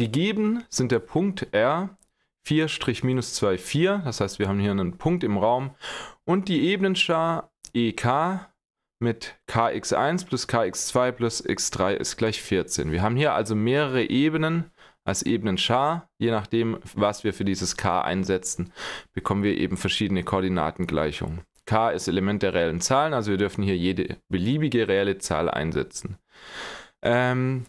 Gegeben sind der Punkt R 4-2,4, das heißt wir haben hier einen Punkt im Raum und die Ebenenschar EK mit kx1 plus kx2 plus x3 ist gleich 14. Wir haben hier also mehrere Ebenen als Ebenenschar. Je nachdem, was wir für dieses k einsetzen, bekommen wir eben verschiedene Koordinatengleichungen. k ist Element der reellen Zahlen, also wir dürfen hier jede beliebige reelle Zahl einsetzen. Ähm,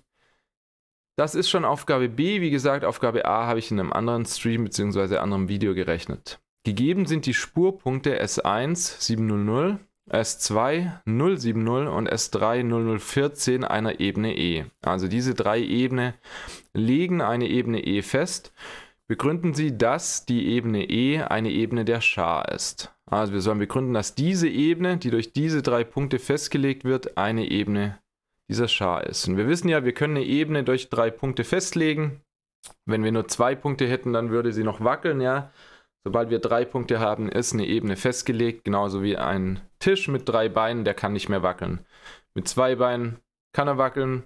das ist schon Aufgabe B. Wie gesagt, Aufgabe A habe ich in einem anderen Stream bzw. anderen Video gerechnet. Gegeben sind die Spurpunkte S1 700, S2 070 und S3 0014 einer Ebene E. Also diese drei Ebenen legen eine Ebene E fest. Begründen Sie, dass die Ebene E eine Ebene der Schar ist. Also wir sollen begründen, dass diese Ebene, die durch diese drei Punkte festgelegt wird, eine Ebene dieser Schar ist. Und wir wissen ja, wir können eine Ebene durch drei Punkte festlegen. Wenn wir nur zwei Punkte hätten, dann würde sie noch wackeln, ja. Sobald wir drei Punkte haben, ist eine Ebene festgelegt, genauso wie ein Tisch mit drei Beinen, der kann nicht mehr wackeln. Mit zwei Beinen kann er wackeln.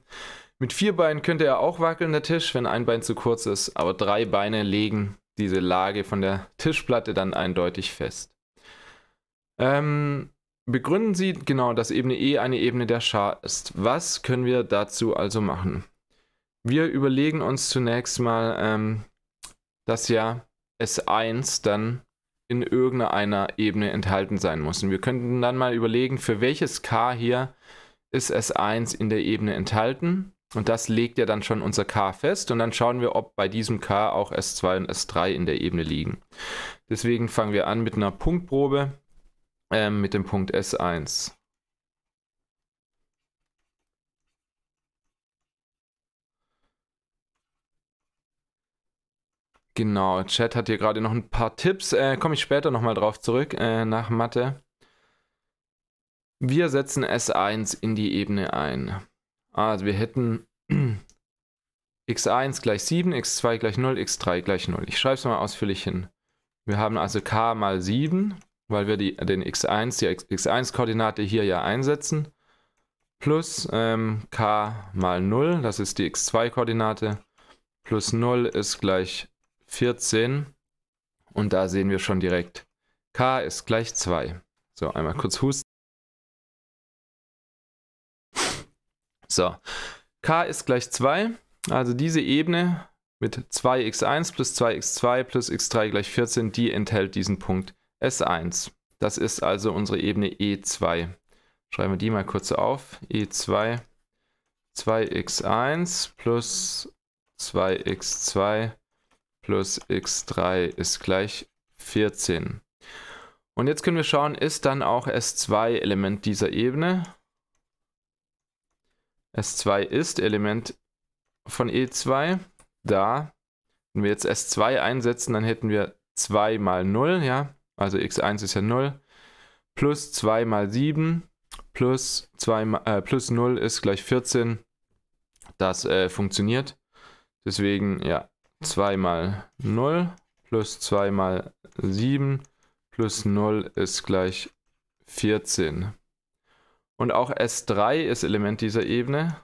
Mit vier Beinen könnte er auch wackeln, der Tisch, wenn ein Bein zu kurz ist, aber drei Beine legen diese Lage von der Tischplatte dann eindeutig fest. Ähm, Begründen Sie genau, dass Ebene E eine Ebene der Schar ist. Was können wir dazu also machen? Wir überlegen uns zunächst mal, ähm, dass ja S1 dann in irgendeiner Ebene enthalten sein muss. Und wir könnten dann mal überlegen, für welches K hier ist S1 in der Ebene enthalten. Und das legt ja dann schon unser K fest. Und dann schauen wir, ob bei diesem K auch S2 und S3 in der Ebene liegen. Deswegen fangen wir an mit einer Punktprobe ähm, mit dem Punkt S1. Genau, Chat hat hier gerade noch ein paar Tipps. Äh, Komme ich später nochmal drauf zurück äh, nach Mathe. Wir setzen S1 in die Ebene ein. Also wir hätten x1 gleich 7, x2 gleich 0, x3 gleich 0. Ich schreibe es mal ausführlich hin. Wir haben also k mal 7 weil wir die, den x1, die x1-Koordinate hier ja einsetzen, plus ähm, k mal 0, das ist die x2-Koordinate, plus 0 ist gleich 14 und da sehen wir schon direkt, k ist gleich 2. So, einmal kurz husten. So, k ist gleich 2, also diese Ebene mit 2x1 plus 2x2 plus x3 gleich 14, die enthält diesen Punkt S1. Das ist also unsere Ebene E2. Schreiben wir die mal kurz auf. E2, 2x1 plus 2x2 plus x3 ist gleich 14. Und jetzt können wir schauen, ist dann auch S2 Element dieser Ebene? S2 ist Element von E2. Da, wenn wir jetzt S2 einsetzen, dann hätten wir 2 mal 0, ja also x1 ist ja 0, plus 2 mal 7 plus, 2 mal, äh, plus 0 ist gleich 14. Das äh, funktioniert. Deswegen, ja, 2 mal 0 plus 2 mal 7 plus 0 ist gleich 14. Und auch S3 ist Element dieser Ebene.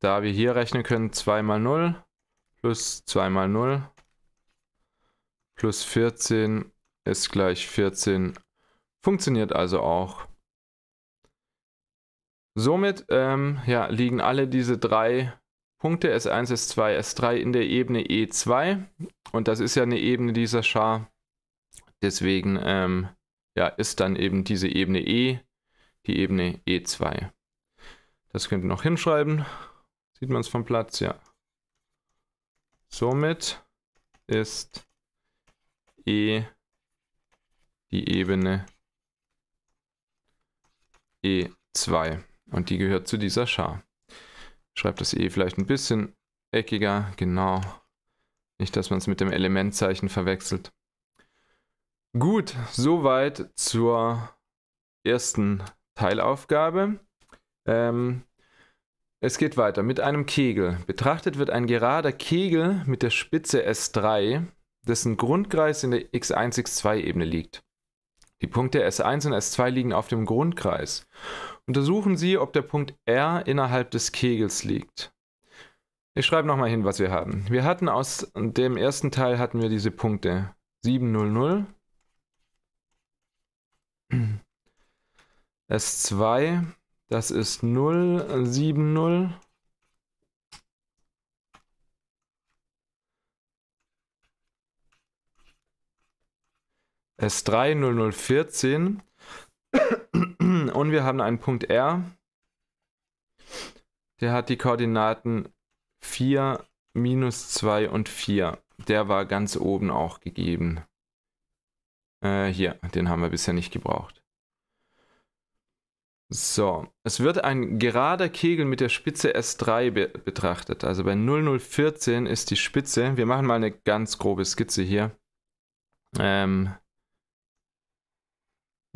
Da wir hier rechnen können, 2 mal 0 plus 2 mal 0 plus 14 ist gleich 14. Funktioniert also auch. Somit ähm, ja, liegen alle diese drei Punkte S1, S2, S3 in der Ebene E2 und das ist ja eine Ebene dieser Schar. Deswegen ähm, ja, ist dann eben diese Ebene E die Ebene E2. Das könnt ihr noch hinschreiben. Sieht man es vom Platz? Ja. Somit ist E die Ebene E2 und die gehört zu dieser Schar. Schreibt das E vielleicht ein bisschen eckiger, genau. Nicht, dass man es mit dem Elementzeichen verwechselt. Gut, soweit zur ersten Teilaufgabe. Ähm, es geht weiter mit einem Kegel. Betrachtet wird ein gerader Kegel mit der Spitze S3, dessen Grundkreis in der x1, x2-Ebene liegt. Die Punkte S1 und S2 liegen auf dem Grundkreis. Untersuchen Sie, ob der Punkt R innerhalb des Kegels liegt. Ich schreibe nochmal hin, was wir haben. Wir hatten aus dem ersten Teil hatten wir diese Punkte 7, 0, 0, S2, das ist 070. S3 0014 und wir haben einen Punkt R, der hat die Koordinaten 4, minus 2 und 4. Der war ganz oben auch gegeben. Äh, hier, den haben wir bisher nicht gebraucht. So, es wird ein gerader Kegel mit der Spitze S3 be betrachtet. Also bei 0014 ist die Spitze. Wir machen mal eine ganz grobe Skizze hier. Ähm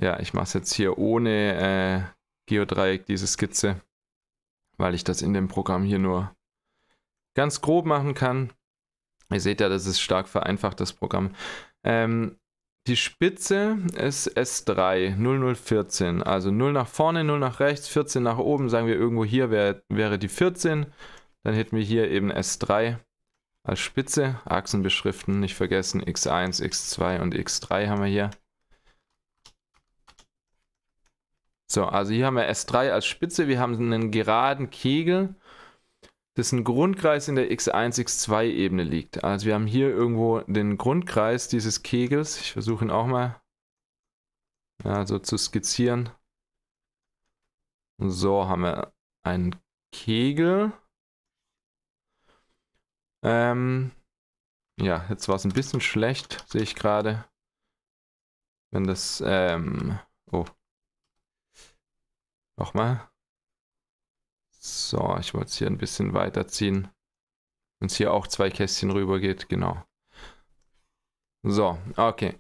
ja, ich mache es jetzt hier ohne äh, Geodreieck, diese Skizze, weil ich das in dem Programm hier nur ganz grob machen kann. Ihr seht ja, das ist stark vereinfacht, das Programm. Ähm, die Spitze ist S3, 0014. Also 0 nach vorne, 0 nach rechts, 14 nach oben. Sagen wir irgendwo hier wär, wäre die 14. Dann hätten wir hier eben S3 als Spitze. Achsenbeschriften nicht vergessen. X1, X2 und X3 haben wir hier. So, also hier haben wir S3 als Spitze. Wir haben einen geraden Kegel dessen Grundkreis in der x1, x2-Ebene liegt. Also wir haben hier irgendwo den Grundkreis dieses Kegels. Ich versuche ihn auch mal ja, so zu skizzieren. So haben wir einen Kegel. Ähm, ja, jetzt war es ein bisschen schlecht, sehe ich gerade. Wenn das, ähm, oh. Nochmal. So, ich wollte es hier ein bisschen weiterziehen. Wenn es hier auch zwei Kästchen rüber geht, genau. So, okay.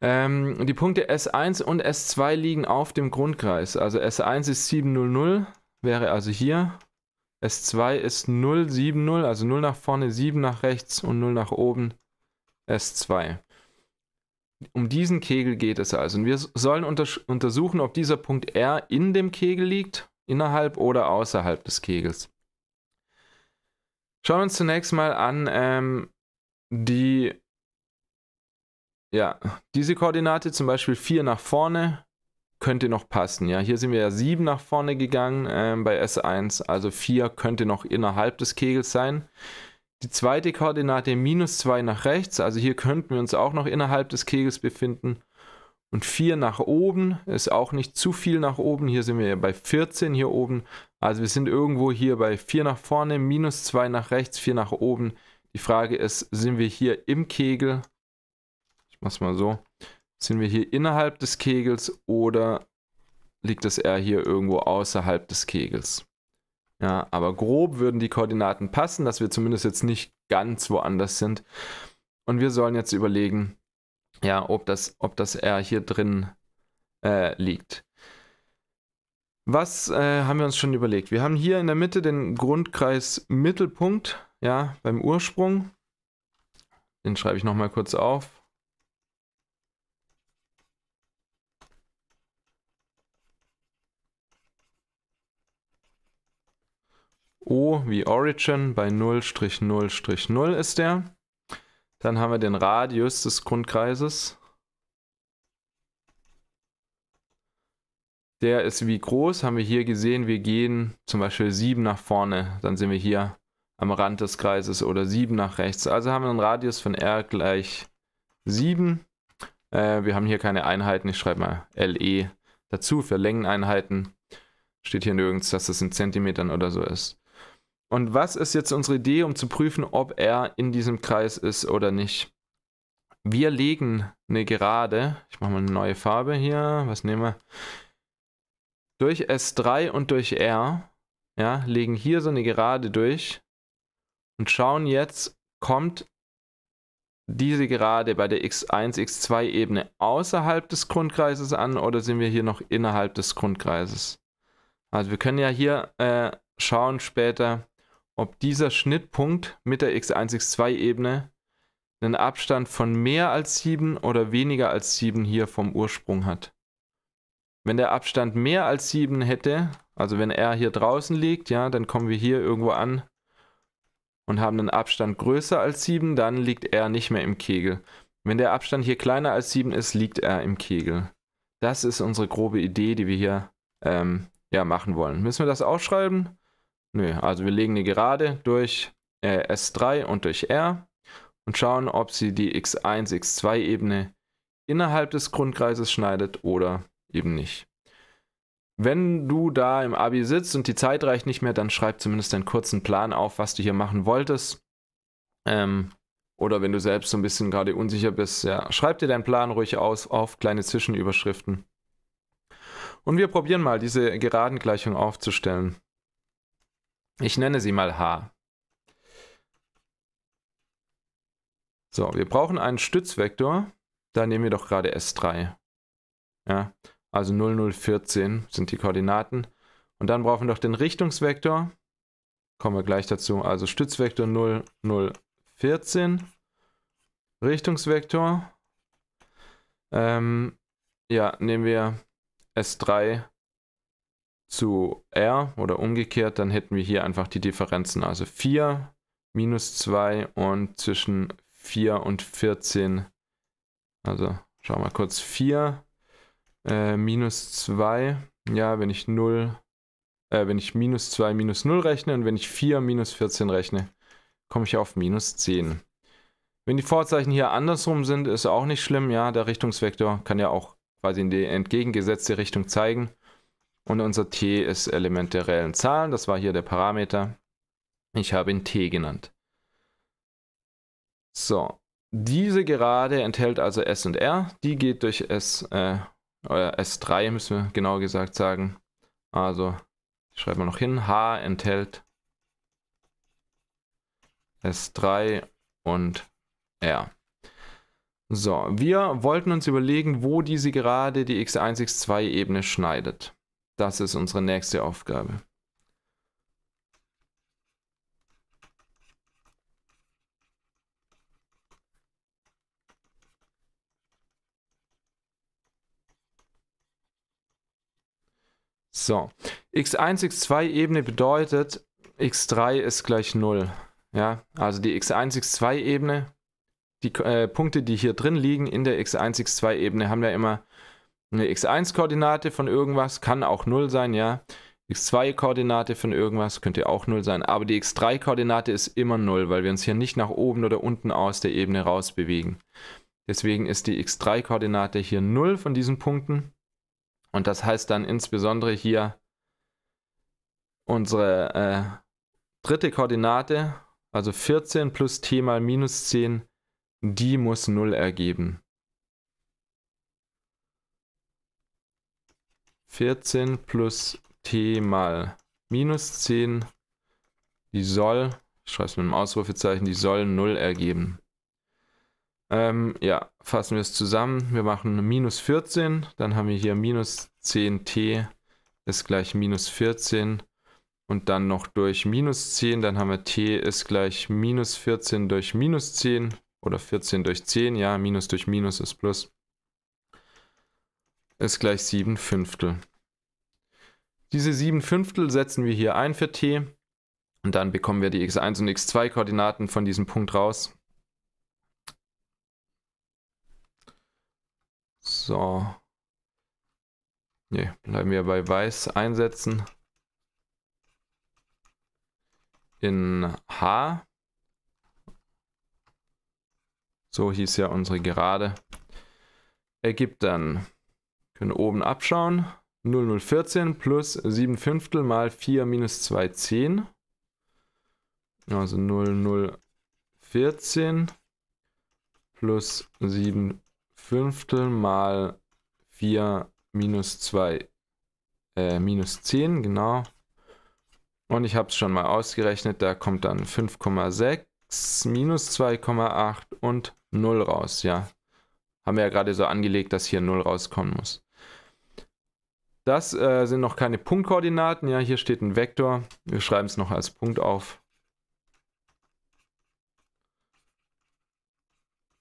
Ähm, die Punkte S1 und S2 liegen auf dem Grundkreis. Also S1 ist 700, wäre also hier. S2 ist 070, also 0 nach vorne, 7 nach rechts und 0 nach oben. S2. Um diesen Kegel geht es also. Und wir sollen untersuchen, ob dieser Punkt R in dem Kegel liegt innerhalb oder außerhalb des Kegels. Schauen wir uns zunächst mal an ähm, die, ja, diese Koordinate, zum Beispiel 4 nach vorne, könnte noch passen. Ja, hier sind wir ja 7 nach vorne gegangen ähm, bei S1, also 4 könnte noch innerhalb des Kegels sein. Die zweite Koordinate minus 2 nach rechts, also hier könnten wir uns auch noch innerhalb des Kegels befinden und 4 nach oben. Ist auch nicht zu viel nach oben. Hier sind wir ja bei 14 hier oben. Also wir sind irgendwo hier bei 4 nach vorne, minus 2 nach rechts, 4 nach oben. Die Frage ist, sind wir hier im Kegel? Ich mach's mal so. Sind wir hier innerhalb des Kegels oder liegt das R hier irgendwo außerhalb des Kegels? Ja, aber grob würden die Koordinaten passen, dass wir zumindest jetzt nicht ganz woanders sind. Und wir sollen jetzt überlegen, ja, ob das, ob das R hier drin äh, liegt. Was äh, haben wir uns schon überlegt? Wir haben hier in der Mitte den Grundkreis Mittelpunkt, ja, beim Ursprung. Den schreibe ich nochmal kurz auf. O wie Origin bei 0-0-0 ist der. Dann haben wir den Radius des Grundkreises. Der ist wie groß, haben wir hier gesehen. Wir gehen zum Beispiel 7 nach vorne. Dann sind wir hier am Rand des Kreises oder 7 nach rechts. Also haben wir einen Radius von R gleich 7. Äh, wir haben hier keine Einheiten. Ich schreibe mal LE dazu für Längeneinheiten. Steht hier nirgends, dass das in Zentimetern oder so ist. Und was ist jetzt unsere Idee, um zu prüfen, ob er in diesem Kreis ist oder nicht? Wir legen eine Gerade, ich mache mal eine neue Farbe hier, was nehmen wir? Durch S3 und durch R, ja, legen hier so eine Gerade durch und schauen jetzt, kommt diese Gerade bei der x1, x2 Ebene außerhalb des Grundkreises an oder sind wir hier noch innerhalb des Grundkreises? Also wir können ja hier äh, schauen später, ob dieser Schnittpunkt mit der x1x2-Ebene einen Abstand von mehr als 7 oder weniger als 7 hier vom Ursprung hat. Wenn der Abstand mehr als 7 hätte, also wenn r hier draußen liegt, ja, dann kommen wir hier irgendwo an und haben einen Abstand größer als 7, dann liegt r nicht mehr im Kegel. Wenn der Abstand hier kleiner als 7 ist, liegt r im Kegel. Das ist unsere grobe Idee, die wir hier ähm, ja, machen wollen. Müssen wir das ausschreiben? Nö, also wir legen eine Gerade durch äh, S3 und durch R und schauen, ob sie die x1, x2-Ebene innerhalb des Grundkreises schneidet oder eben nicht. Wenn du da im Abi sitzt und die Zeit reicht nicht mehr, dann schreib zumindest einen kurzen Plan auf, was du hier machen wolltest. Ähm, oder wenn du selbst so ein bisschen gerade unsicher bist, ja, schreib dir deinen Plan ruhig aus auf kleine Zwischenüberschriften. Und wir probieren mal, diese Geradengleichung aufzustellen. Ich nenne sie mal H. So, wir brauchen einen Stützvektor. Da nehmen wir doch gerade S3. Ja, also 0014 sind die Koordinaten. Und dann brauchen wir doch den Richtungsvektor. Kommen wir gleich dazu. Also Stützvektor 0014. Richtungsvektor. Ähm, ja, nehmen wir S3 zu r oder umgekehrt, dann hätten wir hier einfach die Differenzen. Also 4 minus 2 und zwischen 4 und 14. Also schau mal kurz, 4 äh, minus 2. Ja, wenn ich 0, äh, wenn ich minus 2 minus 0 rechne und wenn ich 4 minus 14 rechne, komme ich auf minus 10. Wenn die Vorzeichen hier andersrum sind, ist auch nicht schlimm. Ja, der Richtungsvektor kann ja auch quasi in die entgegengesetzte Richtung zeigen. Und unser t ist Element der reellen Zahlen. Das war hier der Parameter. Ich habe ihn t genannt. So, diese Gerade enthält also S und R. Die geht durch S, äh, S3 müssen wir genau gesagt sagen. Also schreiben wir noch hin. H enthält S3 und R. So, wir wollten uns überlegen, wo diese Gerade die x1, x2 Ebene schneidet. Das ist unsere nächste Aufgabe. So, x1, x2 Ebene bedeutet, x3 ist gleich 0. Ja, also die x1, x2 Ebene, die äh, Punkte, die hier drin liegen in der x1, x2 Ebene, haben ja immer eine x1-Koordinate von irgendwas, kann auch 0 sein, ja. x2-Koordinate von irgendwas könnte auch 0 sein, aber die x3-Koordinate ist immer 0, weil wir uns hier nicht nach oben oder unten aus der Ebene raus bewegen. Deswegen ist die x3-Koordinate hier 0 von diesen Punkten und das heißt dann insbesondere hier unsere äh, dritte Koordinate, also 14 plus t mal minus 10, die muss 0 ergeben. 14 plus t mal minus 10, die soll, ich schreibe es mit einem Ausrufezeichen, die soll 0 ergeben. Ähm, ja, fassen wir es zusammen. Wir machen minus 14, dann haben wir hier minus 10t ist gleich minus 14 und dann noch durch minus 10, dann haben wir t ist gleich minus 14 durch minus 10 oder 14 durch 10, ja, minus durch minus ist plus ist gleich 7 Fünftel. Diese 7 Fünftel setzen wir hier ein für t und dann bekommen wir die x1 und x2 Koordinaten von diesem Punkt raus. So. Ne, bleiben wir bei weiß einsetzen. In h. So hieß ja unsere Gerade. Ergibt dann können oben abschauen. 0014 plus 7 Fünftel mal 4 minus 2 10. Also 0014 plus 7 Fünftel mal 4 minus 2 äh, minus 10, genau. Und ich habe es schon mal ausgerechnet, da kommt dann 5,6 minus 2,8 und 0 raus, ja. Haben wir ja gerade so angelegt, dass hier 0 rauskommen muss. Das äh, sind noch keine Punktkoordinaten. Ja, hier steht ein Vektor. Wir schreiben es noch als Punkt auf.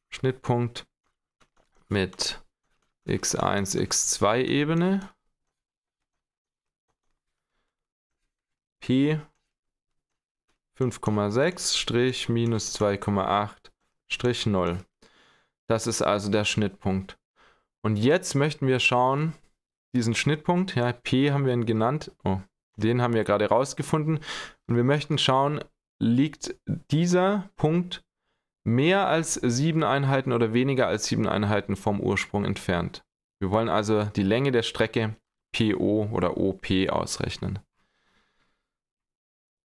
Schnittpunkt mit x1, x2 Ebene. Pi 5,6 Strich minus 2,8 Strich 0. Das ist also der Schnittpunkt. Und jetzt möchten wir schauen, diesen Schnittpunkt, ja, P haben wir ihn genannt, oh, den haben wir gerade rausgefunden. Und wir möchten schauen, liegt dieser Punkt mehr als sieben Einheiten oder weniger als sieben Einheiten vom Ursprung entfernt. Wir wollen also die Länge der Strecke PO oder OP ausrechnen.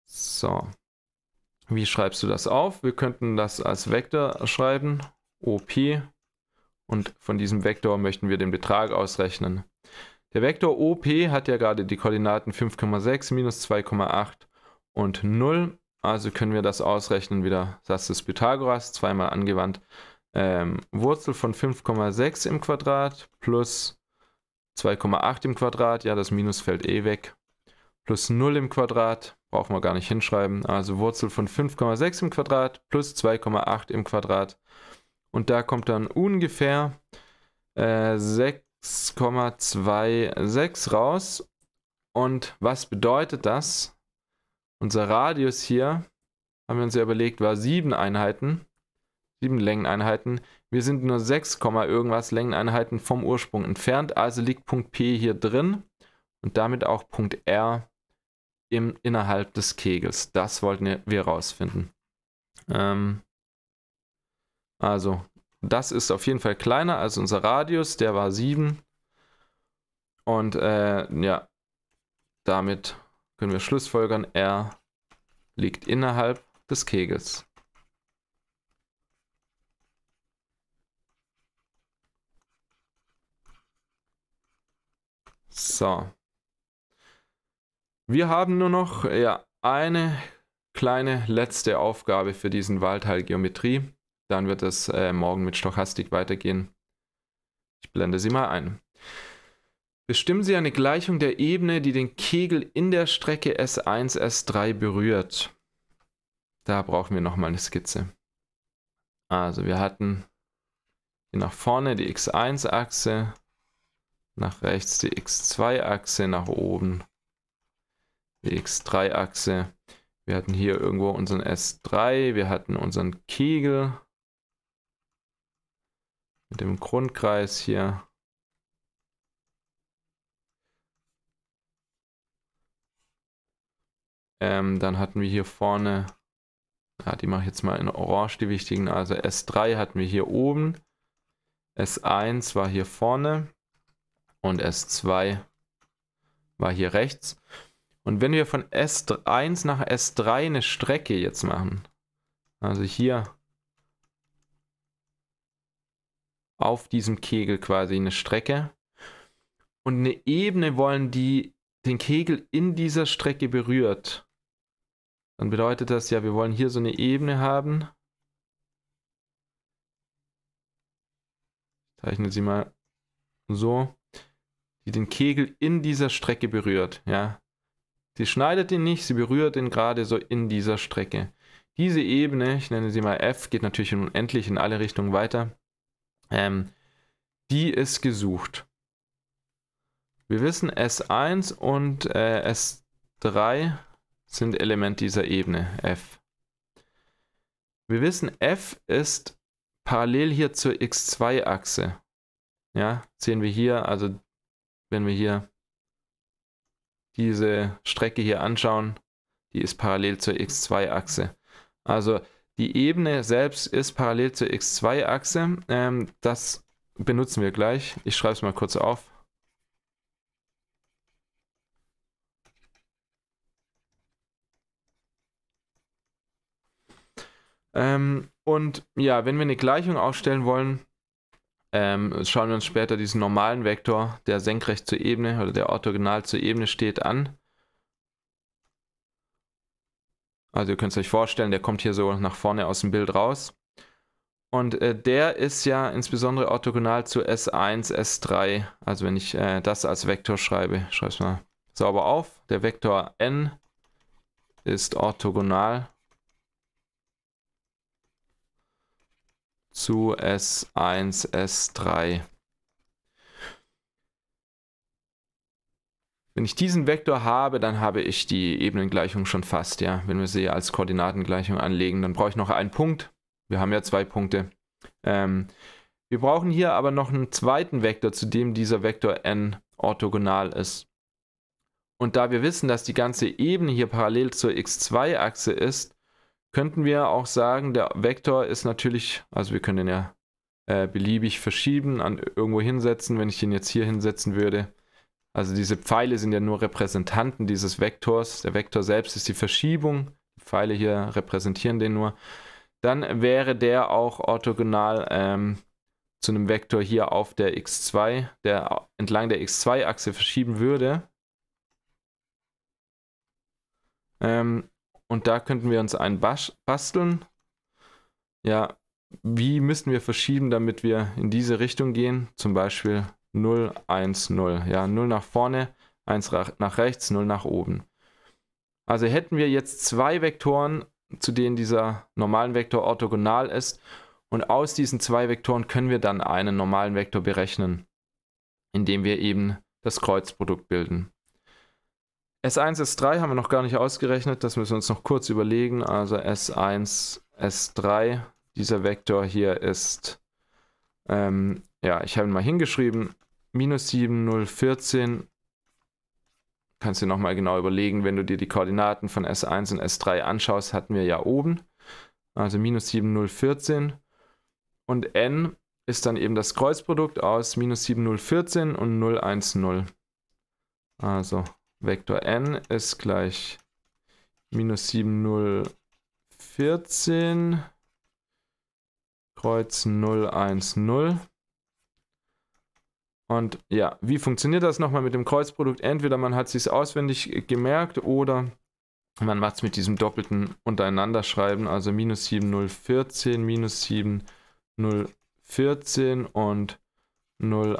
So. Wie schreibst du das auf? Wir könnten das als Vektor schreiben, OP. Und von diesem Vektor möchten wir den Betrag ausrechnen. Der Vektor OP hat ja gerade die Koordinaten 5,6, minus 2,8 und 0. Also können wir das ausrechnen, wieder Satz des Pythagoras, zweimal angewandt. Ähm, Wurzel von 5,6 im Quadrat plus 2,8 im Quadrat, ja, das Minus fällt eh weg. Plus 0 im Quadrat, brauchen wir gar nicht hinschreiben. Also Wurzel von 5,6 im Quadrat plus 2,8 im Quadrat. Und da kommt dann ungefähr äh, 6 6,26 raus. Und was bedeutet das? Unser Radius hier, haben wir uns ja überlegt, war 7 Einheiten, 7 Längeneinheiten. Wir sind nur 6, irgendwas Längeneinheiten vom Ursprung entfernt, also liegt Punkt P hier drin und damit auch Punkt R im, innerhalb des Kegels. Das wollten wir rausfinden. Ähm, also das ist auf jeden Fall kleiner als unser Radius, der war 7. Und äh, ja, damit können wir schlussfolgern, R liegt innerhalb des Kegels. So. Wir haben nur noch ja, eine kleine letzte Aufgabe für diesen Waldteil Geometrie. Dann wird es äh, morgen mit Stochastik weitergehen. Ich blende sie mal ein. Bestimmen Sie eine Gleichung der Ebene, die den Kegel in der Strecke S1, S3 berührt. Da brauchen wir nochmal eine Skizze. Also wir hatten hier nach vorne die X1-Achse, nach rechts die X2-Achse, nach oben die X3-Achse. Wir hatten hier irgendwo unseren S3, wir hatten unseren Kegel, mit dem Grundkreis hier. Ähm, dann hatten wir hier vorne, ja, die mache ich jetzt mal in Orange, die wichtigen. Also S3 hatten wir hier oben, S1 war hier vorne und S2 war hier rechts. Und wenn wir von S1 nach S3 eine Strecke jetzt machen, also hier auf diesem Kegel quasi eine Strecke. Und eine Ebene wollen, die den Kegel in dieser Strecke berührt. Dann bedeutet das ja, wir wollen hier so eine Ebene haben. Ich zeichne sie mal so, die den Kegel in dieser Strecke berührt. Ja. Sie schneidet ihn nicht, sie berührt ihn gerade so in dieser Strecke. Diese Ebene, ich nenne sie mal f, geht natürlich unendlich in alle Richtungen weiter. Ähm, die ist gesucht. Wir wissen, S1 und äh, S3 sind Element dieser Ebene, F. Wir wissen, F ist parallel hier zur X2-Achse. Ja, sehen wir hier, also wenn wir hier diese Strecke hier anschauen, die ist parallel zur X2-Achse. Also die Ebene selbst ist parallel zur x2-Achse. Ähm, das benutzen wir gleich. Ich schreibe es mal kurz auf. Ähm, und ja, wenn wir eine Gleichung aufstellen wollen, ähm, schauen wir uns später diesen normalen Vektor, der senkrecht zur Ebene oder der orthogonal zur Ebene steht, an. Also ihr könnt es euch vorstellen, der kommt hier so nach vorne aus dem Bild raus. Und äh, der ist ja insbesondere orthogonal zu S1, S3. Also wenn ich äh, das als Vektor schreibe, schreibe es mal sauber auf. Der Vektor n ist orthogonal zu S1, S3. Wenn ich diesen Vektor habe, dann habe ich die Ebenengleichung schon fast, ja. Wenn wir sie als Koordinatengleichung anlegen, dann brauche ich noch einen Punkt. Wir haben ja zwei Punkte. Ähm, wir brauchen hier aber noch einen zweiten Vektor, zu dem dieser Vektor n orthogonal ist. Und da wir wissen, dass die ganze Ebene hier parallel zur x2-Achse ist, könnten wir auch sagen, der Vektor ist natürlich, also wir können den ja äh, beliebig verschieben, an irgendwo hinsetzen. Wenn ich den jetzt hier hinsetzen würde, also diese Pfeile sind ja nur Repräsentanten dieses Vektors. Der Vektor selbst ist die Verschiebung. Die Pfeile hier repräsentieren den nur. Dann wäre der auch orthogonal ähm, zu einem Vektor hier auf der x2, der entlang der x2-Achse verschieben würde. Ähm, und da könnten wir uns einen basteln. Ja, wie müssten wir verschieben, damit wir in diese Richtung gehen? Zum Beispiel 0, 1, 0. Ja, 0 nach vorne, 1 nach rechts, 0 nach oben. Also hätten wir jetzt zwei Vektoren, zu denen dieser normalen Vektor orthogonal ist. Und aus diesen zwei Vektoren können wir dann einen normalen Vektor berechnen, indem wir eben das Kreuzprodukt bilden. S1, S3 haben wir noch gar nicht ausgerechnet, das müssen wir uns noch kurz überlegen. Also S1, S3, dieser Vektor hier ist ähm, ja, ich habe ihn mal hingeschrieben. Minus 7, 0, 14. Kannst du dir nochmal genau überlegen, wenn du dir die Koordinaten von S1 und S3 anschaust, hatten wir ja oben. Also minus 7, 0, 14. Und n ist dann eben das Kreuzprodukt aus minus 7, 0, 14 und 0, 1, 0. Also Vektor n ist gleich minus 7, 0, 14 Kreuz 010. Und ja, wie funktioniert das nochmal mit dem Kreuzprodukt? Entweder man hat es sich auswendig gemerkt oder man macht es mit diesem doppelten untereinander schreiben, also minus 7, 0, 14, minus 7, 0, 14 und 0, 0,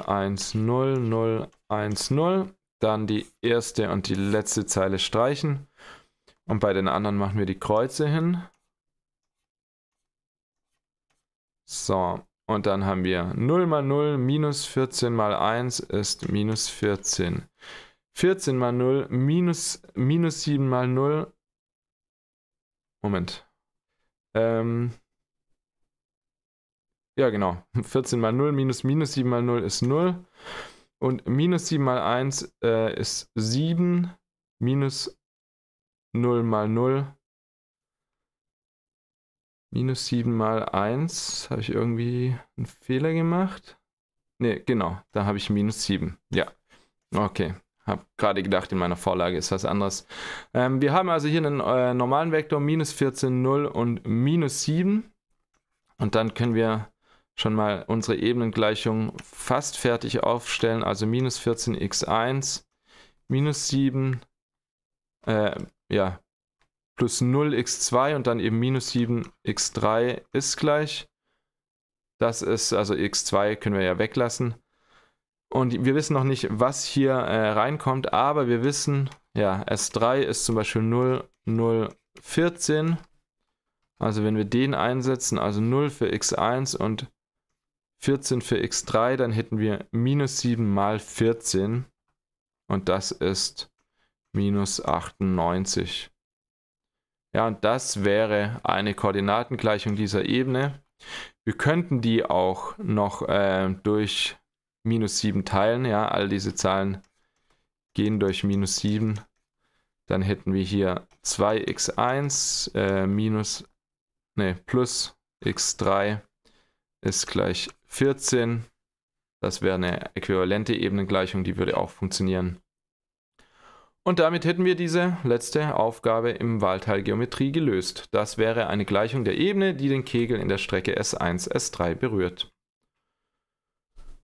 0, 1, 1, 0. Dann die erste und die letzte Zeile streichen. Und bei den anderen machen wir die Kreuze hin. So, und dann haben wir 0 mal 0 minus 14 mal 1 ist minus 14. 14 mal 0 minus, minus 7 mal 0. Moment. Ähm, ja, genau. 14 mal 0 minus minus 7 mal 0 ist 0. Und minus 7 mal 1 äh, ist 7. Minus 0 mal 0 Minus 7 mal 1. Habe ich irgendwie einen Fehler gemacht? Ne, genau. Da habe ich minus 7. Ja. Okay. Habe gerade gedacht, in meiner Vorlage ist was anderes. Ähm, wir haben also hier einen äh, normalen Vektor minus 14, 0 und minus 7. Und dann können wir schon mal unsere Ebenengleichung fast fertig aufstellen. Also minus 14x1 minus 7, äh, ja, plus 0x2 und dann eben minus 7x3 ist gleich. Das ist, also x2 können wir ja weglassen. Und wir wissen noch nicht, was hier äh, reinkommt, aber wir wissen, ja, S3 ist zum Beispiel 0, 0, 14. Also wenn wir den einsetzen, also 0 für x1 und 14 für x3, dann hätten wir minus 7 mal 14. Und das ist minus 98. Ja, und das wäre eine Koordinatengleichung dieser Ebene. Wir könnten die auch noch äh, durch minus 7 teilen. Ja, all diese Zahlen gehen durch minus 7. Dann hätten wir hier 2x1 äh, minus, nee, plus x3 ist gleich 14. Das wäre eine äquivalente Ebenengleichung, die würde auch funktionieren. Und damit hätten wir diese letzte Aufgabe im Wahlteil Geometrie gelöst. Das wäre eine Gleichung der Ebene, die den Kegel in der Strecke S1, S3 berührt.